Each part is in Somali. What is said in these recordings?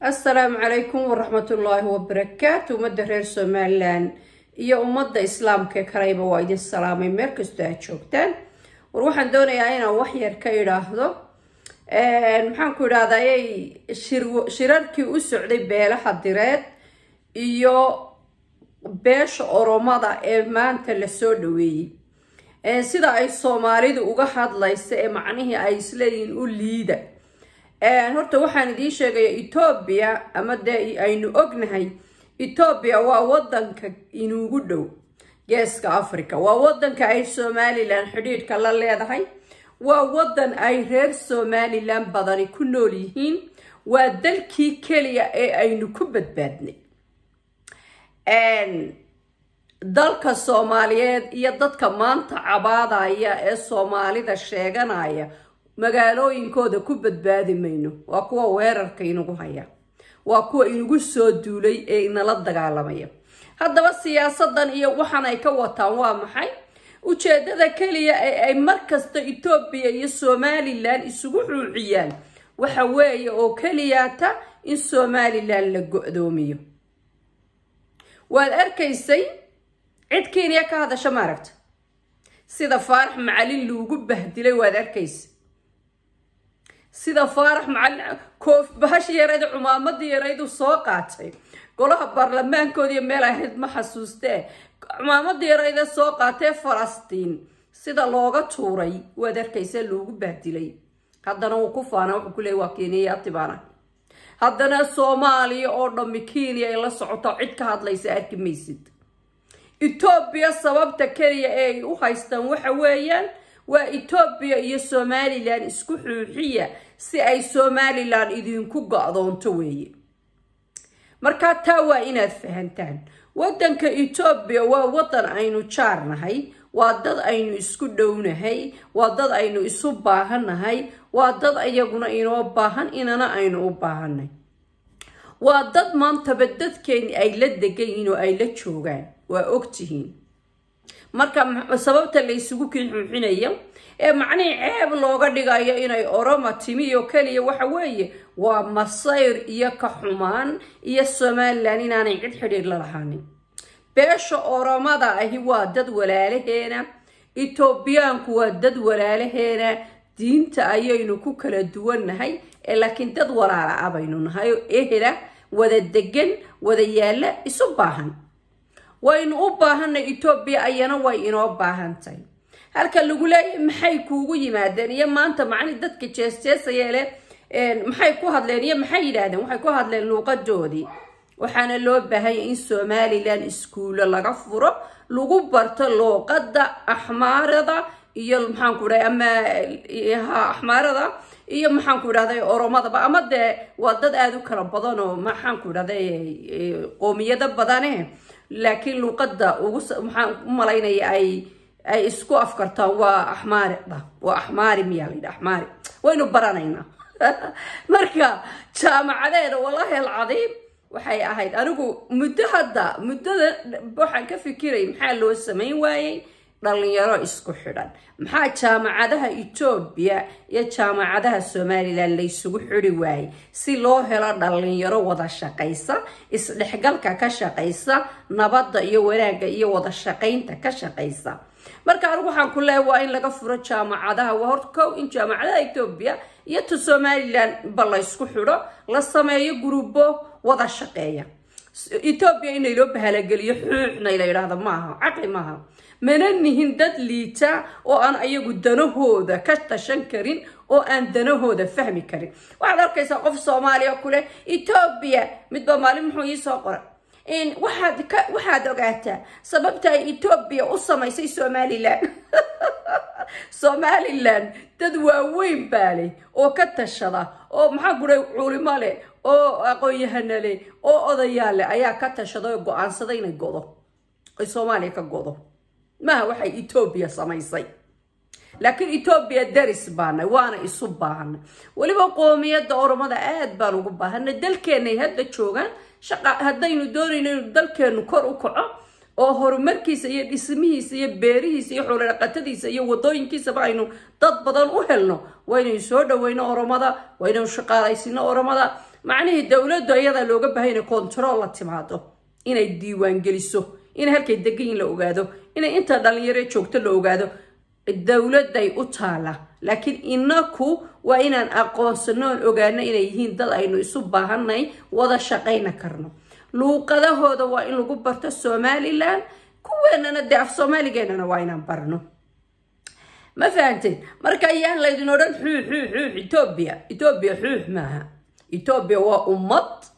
asalaamu calaykum waraxmatullaahi wabarakaatu ummadda reer somalilan iyo ummadda islaamka kalayba waa idin salaamay meel kastoo aad joogtaan war waxaan doonayaa inaan waxyar ka idhaahdo maxaanku idhahdaa ayay shirarkii u socday beelaha direed iyo beesha oromada ee maanta lasoo dhaweeyey sida ay soomaalidu uga hadlaysa ee macnihii ay isleeyihiin u liida horta waxaan idiin sheegaya etoobiya ama dee aynu ognahay etoobiya waa waddanka inuugu dhow geeska afrika waa waddanka ay somalilan xidhiidhka la leedahay waa waddan ay reer somalilan badani ku nool yihiin waa dalkii keliya ee aynu ku badbaadnay dalka soomaaliyeed iyo dadka maanta cabaadaya ee soomaalida sheeganaya magaalooyinkooda ku badbaadi mayno waa kuwa weerarka inagu haya waa kuwa inagu soo duulay ee inala dagaalamaya haddaba siyaasadan iyo waxan ay ka wataan waa maxay ujeedada keliya ee ay markasta etoobiya iyo somalilan isugu xuuciyaan waxa weeye oo keliyaata in somalilan la go-doomiyo waad arkaysay cid kenya ka hadasha maaragta sida faarax macalin laugu bahdilay waad arkaysay sida faarax macalin bahashi yareyd cumaamadii yareydu soo qaatay golaha baarlamaankooda iyo meel ahayd ma xasuustee cumaamadii yareyda soo qaatee falastiin sida looga tuuray waad arkaysa loogu baadilay haddana wuu ku faana wuxuu ku waa keniyaati haddana soomaaliya oo dhammi kenya ay la socoto cid ka hadlaysa arki maysid etoobiya sababta keliya ee ay u haystaan waxa weeyaan waa etoobiya iyo somalilan isku xuuxiya si ay somalilan idinku go-doonto weeye markaa taa waa inaad fahantaan waddanka etoobiya waa waddan aynu jaarnahay waa dad aynu isku dhownahay waa dad aynu isu baahannahay waa dad iyaguna inoo baahan inana aynu u baahanay waa dad maantaba dadkeeni ay la degan yihin oo ay la joogaan waa ogtihiin marka sababta laysugu isugu ee macnihi ceeb looga dhigayo inay oroma timiyo keliya waxa weeye waa masayr iyo ka xumaan iyo somalilan inaanay cid xidhiir la lahaanin beesha oromada ahi waa dad walaalaheena itoobiyaanku waa dad walaalaheena diinta ayaynu ku kala duwannahay ee laakiin dad walaala ah baynu nahay oo ehela wada degan wada yaalla isu baahan waynu u baahanay etoobiya ayana way inoo baahantay halka lagu leeyahy maxay kuugu yimaadeen iyo maanta macni dadka jeesjeesayeele maxay ku hadleen iyo maxay yidhaahdeen waxay ku hadleen luuqadoodii waxaana loo baahanya in somalilan iskuulo laga furo lagu barto luuqada axmaarada iyo maxaanku dhaha ama axmaarada iyo maxaanku idhahda oromadaba ama dee waa dad aada u kala badan oo maxaanku idhahda e, e, qoomiyado badane laakiin luuqadda maxaan u malaynaya ay ay isku afkartaan waa axmaari da waa axmaari miyaa layidhi axmaari waynu baranaynaa marka jaamacadeeda wallaahi cadiim waxay ahayd anigu muddo hadda muddada waxaan ka fikiray maxaa loo samayn waayey dhalinyaro isku xidhan maxaa jaamacadaha etoobiya iyo jaamacadaha somalilan laysugu xidhi waayey si loo helo dhalinyaro wada shaqaysa isdhexgalka ka shaqaysa nabadda iyo wanaagga iyo wada shaqaynta ka shaqaysa marka anigu waxaan ku leehay waa in laga furo jaamacadaha waa horta kow in jaamacadaha etoobiya iyo ta somalilan ba laysku xidho la sameeyo gurubo wada shaqeeya etoobiya inay loo bahalageliyo xuuxna la yidhaahda maaha caqli maaha mana nihin dad liita oo aan ayagu danahooda ka tashan karin oo aan danahooda fahmi karin waxaad arkaysaa qof soomaaliya ku leh etoobiya midba maalin muxuu ii soo qora waxaad waxaad ogaataa sababta ay etoobiya u samaysay somalilan somalilan dad waaweyn baa leh oo ka tashada oo maxaa guray culimo leh oo aqoon-yahana leh oo odayaale ayaa ka tashaday oo go-aansaday inay godo ay soomaaliya ka godo maaha waxay etoobiya samaysay laakiin etoobiya daris baana waana isu baahana weliba qoomiyadda oromada aada baan ugu baahana dalkeenay hadda joogaan shaqa haddaynu doonayno inuu dalkeenu kor u kaco oo horumarkiisa iyo dhismihiisa iyo beerihiisa iyo xoolodhaqatadiisa iyo wadooyinkiisaba aynu dad badan u helno waa inaynu soo dhaweyno oromada waa inaynu shaqaalaysinno oromada macnihii dowladdu ayadaa looga baahay inay kontarool la timaado inay diiwaangeliso geliso halkay degayin la ogaado inay inta dhallinyaree joogto la ogaado dowladay u taala laakiin inaku waa inaan aqoonsano ogaano inay yihiin dad aynu isu baahanay wada shaqayna karno luuqadahooda waa in lagu barto somalilan kuweenana dee af soomaaligeennana waa inaan barno ma fahanteen marka ayaan laydin odhan xuux xuux xuux ethoobiya ethoobiya xuux maaha etoobiya waa ummad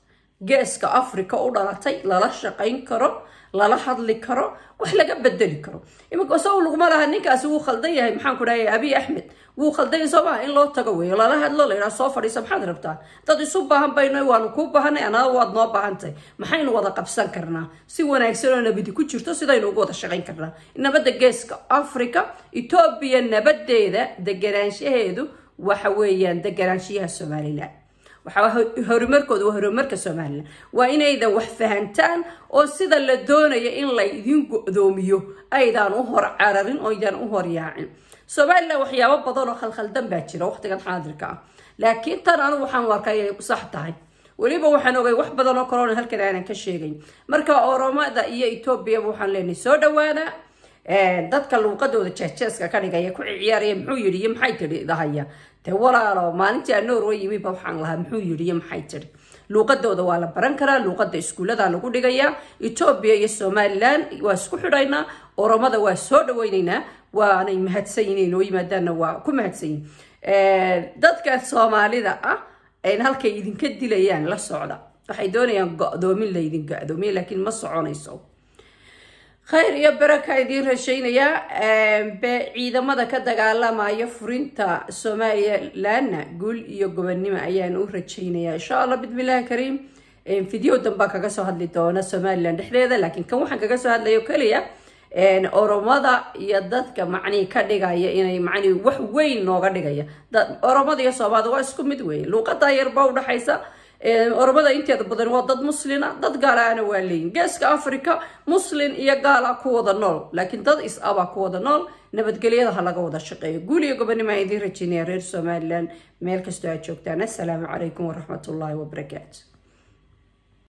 geeska africa u dhalatay lala shaqayn karo lala hadli karo wax laga bedeli karo iminka isago laguma laha ninkaasi wuu khaldan yahay maxaanku dhahay abiy axmed wuu khaldan soomaa in loo tago weeyo lala hadlo laydhaha soo fadhiisa maxaad rabtaa dad isu baahan bayno waanu kuu baahanay anaa waad noo baahantahay maxaynu wada qabsan karnaa si wanaagsan oo nabadi ku jirto sidaynu ugu wada shaqayn karnaa nabadda geeska africa etoobiya nabadeeda deganaanshaheedu waxa weeyaan deganaanshiyaha somalilan waxaa horumarkooda waa horumarka somalilan waa inaydan wax fahantaan oo sida la doonayo in laydin go-doomiyo aydan u hor cararin ooydan u horyaacin somalilan waxyaabo badan oo khalkhaldan baa jira waqtigan xaadirka ah laakiin tan anu waxaan u arkay inay sax tahay weliba waxaan ogay wax badan oo korona halkan aanan ka sheegayn marka oromada iyo ethoobiyaa waxaan leenahay soo dhawaada dadka luuqadooda jeesjeeska ka dhigaya ku ciyaaraya muxuu yidhi iyo maxay tidhi idahaya dee walaalo maalintii aan noorwa yimiba waxaan lahaa muxuu yidhi iyo maxay tidhi luuqadooda waa la baran karaa luuqada iskuullada lagu dhigayaa etoobiya iyo somalilan waa isku xidhaynaa oromada waa soo dhaweyneynaa waanay mahadsan yihiin oo yimaadaanna waa ku mahadsan yihin dadka soomaalida ah n halkay idinka dilayaan la socda waxay doonayaan go-doomin laydin go-doomiya laakiin ma soconayso khayr iyo baraka idiin rajaynayaa be ciidamada ka dagaalamaya furinta somalilanna guul iyo gobanimo ayaan u rajaynayaa insha allah bismillaahi kariim video danbaa kaga soo hadli doona somalilan dhexdeeda laakiin kan waxaan kaga soo hadlayo keliya oromada iyo dadka macnii ka dhigaya inay macnii wax weyn nooga dhigaya oromada iyo soomaalida waa isku mid weeye luuqadaa yarba udhaxaysa ormada inteeda badan waa dad muslina dad gaalaana waa leeyin geeska africa muslin iyo gaala ah ku wada nool laakiin dad is aba ku wada nool nabadgelyada ha laga wada shaqeeyo guuliyo gobonimo aan idiin rajeynaya reer somalilan meel kastoo aad joogtaan assalaamu calaykum waraxmatullaahi wabarakaatu